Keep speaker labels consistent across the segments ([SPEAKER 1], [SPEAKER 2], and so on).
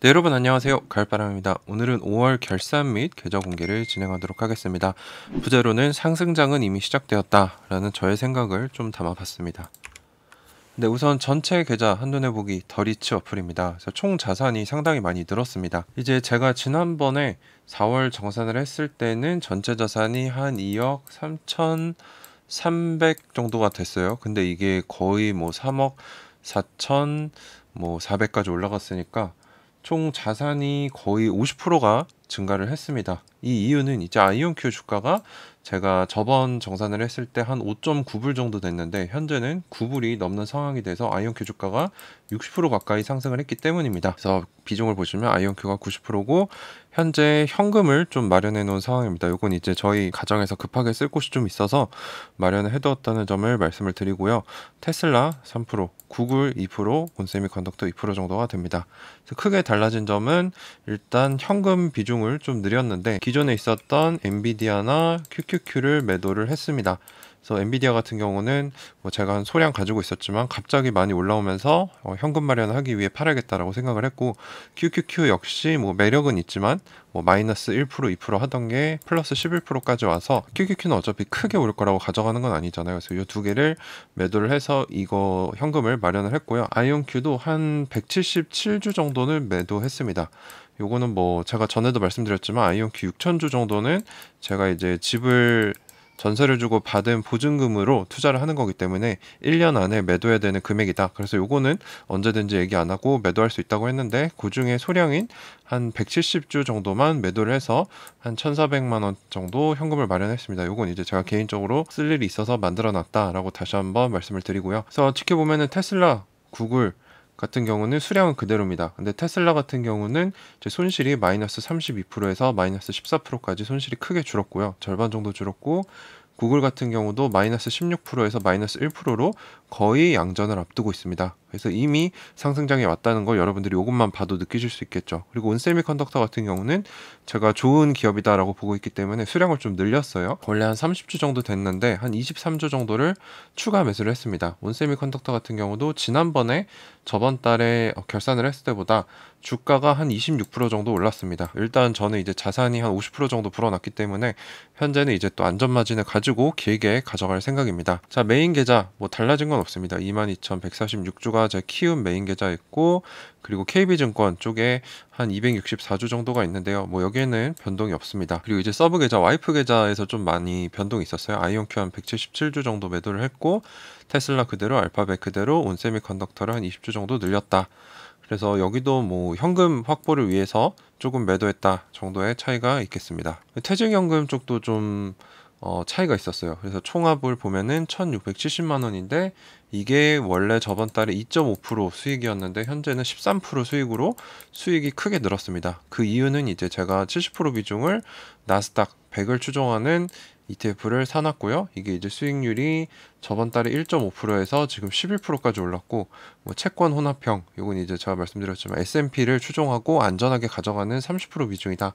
[SPEAKER 1] 네, 여러분 안녕하세요. 가을바람입니다. 오늘은 5월 결산 및 계좌 공개를 진행하도록 하겠습니다. 부자로는 상승장은 이미 시작되었다라는 저의 생각을 좀 담아봤습니다. 네, 우선 전체 계좌 한눈에 보기 더리치 어플입니다. 그래서 총 자산이 상당히 많이 늘었습니다. 이제 제가 지난번에 4월 정산을 했을 때는 전체 자산이 한 2억 3천 300 정도가 됐어요. 근데 이게 거의 뭐 3억 4천 뭐 400까지 올라갔으니까 총 자산이 거의 50%가 증가를 했습니다. 이 이유는 이제 IONQ 주가가 제가 저번 정산을 했을 때 한 5.9불 정도 됐는데 현재는 9불이 넘는 상황이 돼서 IONQ 주가가 60% 가까이 상승을 했기 때문입니다. 그래서 비중을 보시면 i o n q 가 90%고 현재 현금을 좀 마련해 놓은 상황입니다. 이건 이제 저희 가정에서 급하게 쓸 곳이 좀 있어서 마련해 을 두었다는 점을 말씀을 드리고요. 테슬라 3%, 구글 2% 곤세미컨덕터 2% 정도가 됩니다. 크게 달라진 점은 일단 현금 비중을 좀 늘렸는데 기존에 있었던 엔비디아나 QQQ를 매도를 했습니다. 그래서 엔비디아 같은 경우는 뭐 제가 한 소량 가지고 있었지만 갑자기 많이 올라오면서 어, 현금 마련하기 위해 팔아야겠다라고 생각을 했고 QQQ 역시 뭐 매력은 있지만 뭐 마이너스 1% 2% 하던 게 플러스 11%까지 와서 QQQ는 어차피 크게 오를 거라고 가져가는 건 아니잖아요. 그래서 이 두 개를 매도를 해서 이거 현금을 마련을 했고요. 아이온큐도 한 177주 정도는 매도했습니다. 요거는 뭐 제가 전에도 말씀드렸지만 아이온큐 6천주 정도는 제가 이제 집을 전세를 주고 받은 보증금으로 투자를 하는 거기 때문에 1년 안에 매도해야 되는 금액이다. 그래서 요거는 언제든지 얘기 안 하고 매도할 수 있다고 했는데 그 중에 소량인 한 170주 정도만 매도를 해서 한 1,400만 원 정도 현금을 마련했습니다. 요건 이제 제가 개인적으로 쓸 일이 있어서 만들어 놨다라고 다시 한번 말씀을 드리고요. 그래서 지켜보면은 테슬라, 구글 같은 경우는 수량은 그대로입니다. 근데 테슬라 같은 경우는 손실이 마이너스 32%에서 마이너스 14%까지 손실이 크게 줄었고요. 절반 정도 줄었고 구글 같은 경우도 마이너스 16%에서 마이너스 1%로 거의 양전을 앞두고 있습니다. 그래서 이미 상승장에 왔다는 걸 여러분들이 이것만 봐도 느끼실 수 있겠죠. 그리고 온세미컨덕터 같은 경우는 제가 좋은 기업이다라고 보고 있기 때문에 수량을 좀 늘렸어요. 원래 한 30주 정도 됐는데 한 23주 정도를 추가 매수를 했습니다. 온세미컨덕터 같은 경우도 지난번에 저번 달에 어, 결산을 했을 때보다 주가가 한 26% 정도 올랐습니다. 일단 저는 이제 자산이 한 50% 정도 불어났기 때문에 현재는 이제 또 안전 마진을 가지고 길게 가져갈 생각입니다. 자 메인 계좌 뭐 달라진 건 없습니다. 22,146주가 계좌가 제 키움 메인 계좌 있고 그리고 KB증권 쪽에 한 264주 정도가 있는데요. 뭐 여기에는 변동이 없습니다. 그리고 이제 서브 계좌 와이프 계좌에서 좀 많이 변동이 있었어요. 아이온큐 한 177주 정도 매도를 했고 테슬라 그대로 알파벳 그대로 온세미 컨덕터를 한 20주 정도 늘렸다. 그래서 여기도 뭐 현금 확보를 위해서 조금 매도했다 정도의 차이가 있겠습니다. 퇴직연금 쪽도 좀 어, 차이가 있었어요. 그래서 총합을 보면은 1,670만 원인데 이게 원래 저번 달에 2.5% 수익이었는데 현재는 13% 수익으로 수익이 크게 늘었습니다. 그 이유는 이제 제가 70% 비중을 나스닥 100을 추종하는 ETF를 사놨고요. 이게 이제 수익률이 저번 달에 1.5%에서 지금 11%까지 올랐고 뭐 채권 혼합형 요건 이제 제가 말씀드렸지만 S&P를 추종하고 안전하게 가져가는 30% 비중이다.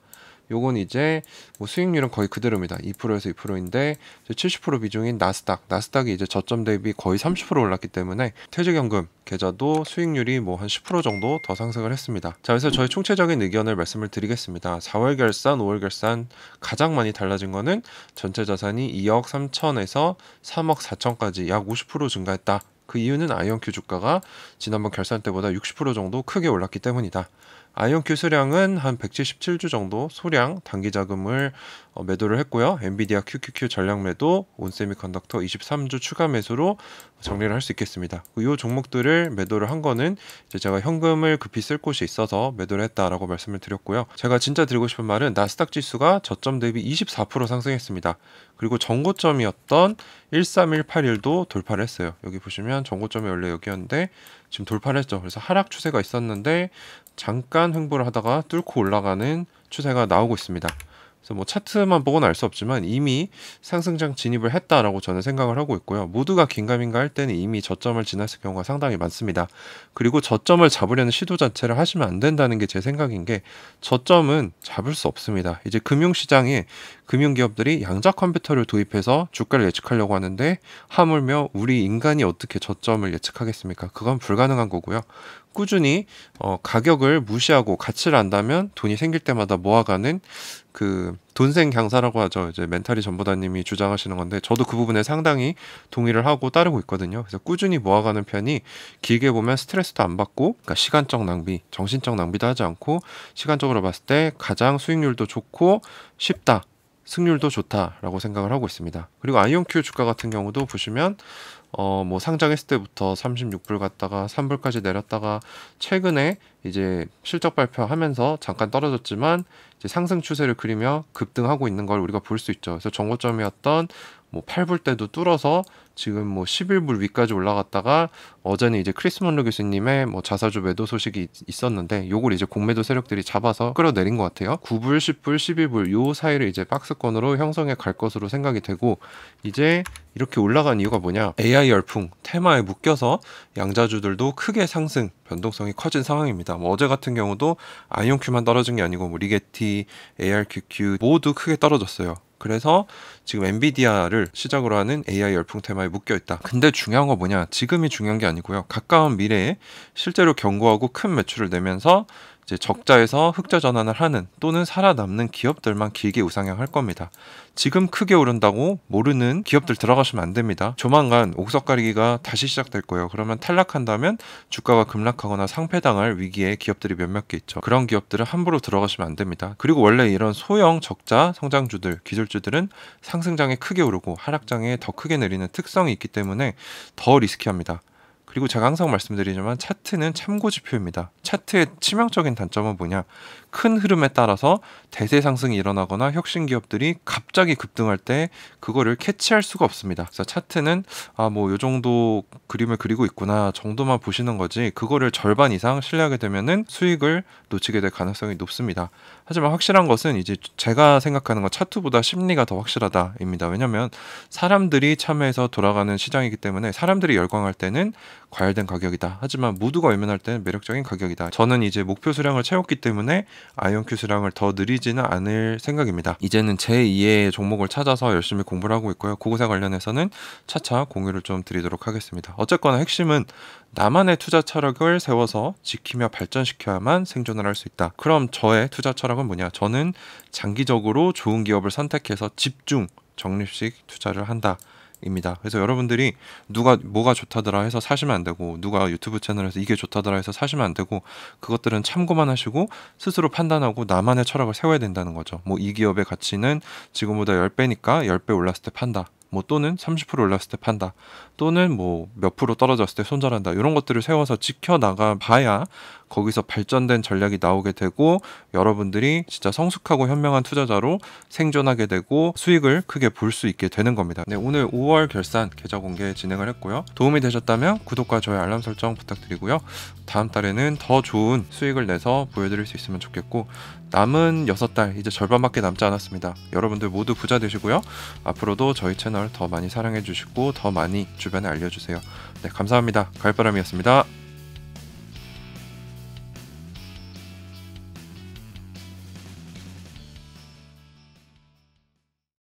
[SPEAKER 1] 요건 이제 뭐 수익률은 거의 그대로입니다. 2%에서 2%인데 70% 비중인 나스닥, 나스닥이 이제 저점 대비 거의 30% 올랐기 때문에 퇴직연금 계좌도 수익률이 뭐 한 10% 정도 더 상승을 했습니다. 자, 그래서 저희 총체적인 의견을 말씀을 드리겠습니다. 4월 결산, 5월 결산 가장 많이 달라진 거는 전체 전체 자산이 2억 3천에서 3억 4천까지 약 50% 증가했다. 그 이유는 아이온큐 주가가 지난번 결산 때보다 60% 정도 크게 올랐기 때문이다. 아이온큐 수량은 한 177주 정도 소량 단기 자금을 어, 매도를 했고요. 엔비디아 QQQ 전략 매도, 온세미컨덕터 23주 추가 매수로 정리를 할 수 있겠습니다. 이 그 종목들을 매도를 한 거는 이제 제가 현금을 급히 쓸 곳이 있어서 매도를 했다라고 말씀을 드렸고요. 제가 진짜 드리고 싶은 말은 나스닥 지수가 저점 대비 24% 상승했습니다. 그리고 전고점이었던 13181도 돌파를 했어요. 여기 보시면 전고점이 원래 여기였는데 지금 돌파를 했죠. 그래서 하락 추세가 있었는데 잠깐 횡보를 하다가 뚫고 올라가는 추세가 나오고 있습니다. 그래서 뭐 차트만 보고는 알 수 없지만 이미 상승장 진입을 했다라고 저는 생각을 하고 있고요. 모두가 긴가민가 할 때는 이미 저점을 지났을 경우가 상당히 많습니다. 그리고 저점을 잡으려는 시도 자체를 하시면 안 된다는 게 제 생각인 게 저점은 잡을 수 없습니다. 이제 금융시장에 금융기업들이 양자 컴퓨터를 도입해서 주가를 예측하려고 하는데 하물며 우리 인간이 어떻게 저점을 예측하겠습니까? 그건 불가능한 거고요. 꾸준히 어, 가격을 무시하고 가치를 안다면 돈이 생길 때마다 모아가는 그 돈생 경사라고 하죠. 이제 멘탈이 전부다님이 주장하시는 건데 저도 그 부분에 상당히 동의를 하고 따르고 있거든요. 그래서 꾸준히 모아가는 편이 길게 보면 스트레스도 안 받고 그러니까 시간적 낭비, 정신적 낭비도 하지 않고 시간적으로 봤을 때 가장 수익률도 좋고 쉽다. 승률도 좋다라고 생각을 하고 있습니다. 그리고 아이온큐 주가 같은 경우도 보시면 어 뭐 상장했을 때부터 36불 갔다가 3불까지 내렸다가 최근에 이제 실적 발표하면서 잠깐 떨어졌지만 이제 상승 추세를 그리며 급등하고 있는 걸 우리가 볼 수 있죠. 그래서 정고점이었던 뭐 8불 때도 뚫어서 지금 뭐 11불 위까지 올라갔다가 어제는 이제 크리스먼루 교수님의 뭐 자사주 매도 소식이 있었는데 요걸 이제 공매도 세력들이 잡아서 끌어내린 것 같아요. 9불, 10불, 11불 요 사이를 이제 박스권으로 형성해 갈 것으로 생각이 되고 이제 이렇게 올라간 이유가 뭐냐? AI 열풍 테마에 묶여서 양자주들도 크게 상승 변동성이 커진 상황입니다. 뭐 어제 같은 경우도 아이온큐만 떨어진 게 아니고 뭐 리게티, ARQQ 모두 크게 떨어졌어요. 그래서 지금 엔비디아를 시작으로 하는 AI 열풍 테마에 묶여 있다. 근데 중요한 거 뭐냐? 지금이 중요한 게 아니고요. 가까운 미래에 실제로 견고하고 큰 매출을 내면서 이제 적자에서 흑자 전환을 하는 또는 살아남는 기업들만 길게 우상향할 겁니다. 지금 크게 오른다고 모르는 기업들 들어가시면 안 됩니다. 조만간 옥석 가리기가 다시 시작될 거예요. 그러면 탈락한다면 주가가 급락하거나 상패당할 위기에 기업들이 몇몇 개 있죠. 그런 기업들은 함부로 들어가시면 안 됩니다. 그리고 원래 이런 소형 적자 성장주들, 기술주들은 상승장에 크게 오르고 하락장에 더 크게 내리는 특성이 있기 때문에 더 리스키합니다. 그리고 제가 항상 말씀드리지만 차트는 참고 지표입니다. 차트의 치명적인 단점은 뭐냐? 큰 흐름에 따라서 대세 상승이 일어나거나 혁신 기업들이 갑자기 급등할 때 그거를 캐치할 수가 없습니다. 그래서 차트는 아 뭐 요 정도 그림을 그리고 있구나 정도만 보시는 거지 그거를 절반 이상 신뢰하게 되면은 수익을 놓치게 될 가능성이 높습니다. 하지만 확실한 것은 이제 제가 생각하는 건 차트보다 심리가 더 확실하다입니다. 왜냐면 사람들이 참여해서 돌아가는 시장이기 때문에 사람들이 열광할 때는 과열된 가격이다. 하지만 모두가 외면할 때는 매력적인 가격이다. 저는 이제 목표 수량을 채웠기 때문에 아이언큐 수량을 더 늘리지는 않을 생각입니다. 이제는 제2의 종목을 찾아서 열심히 공부를 하고 있고요. 고고사 관련해서는 차차 공유를 좀 드리도록 하겠습니다. 어쨌거나 핵심은 나만의 투자 철학을 세워서 지키며 발전시켜야만 생존을 할 수 있다. 그럼 저의 투자 철학은 뭐냐? 저는 장기적으로 좋은 기업을 선택해서 집중, 적립식 투자를 한다. 입니다. 그래서 여러분들이 누가 뭐가 좋다더라 해서 사시면 안 되고 누가 유튜브 채널에서 이게 좋다더라 해서 사시면 안 되고 그것들은 참고만 하시고 스스로 판단하고 나만의 철학을 세워야 된다는 거죠. 뭐 이 기업의 가치는 지금보다 10배니까 10배 올랐을 때 판다. 뭐 또는 30% 올랐을 때 판다. 또는 뭐 몇 프로 떨어졌을 때 손절한다. 이런 것들을 세워서 지켜나가 봐야 거기서 발전된 전략이 나오게 되고 여러분들이 진짜 성숙하고 현명한 투자자로 생존하게 되고 수익을 크게 볼 수 있게 되는 겁니다. 네, 오늘 5월 결산 계좌 공개 진행을 했고요. 도움이 되셨다면 구독과 좋아요 알람 설정 부탁드리고요. 다음 달에는 더 좋은 수익을 내서 보여드릴 수 있으면 좋겠고 남은 6달 이제 절반밖에 남지 않았습니다. 여러분들 모두 부자 되시고요. 앞으로도 저희 채널 채널 더 많이 사랑해 주시고 더 많이 주변에 알려주세요. 네, 감사합니다. 갈바람이었습니다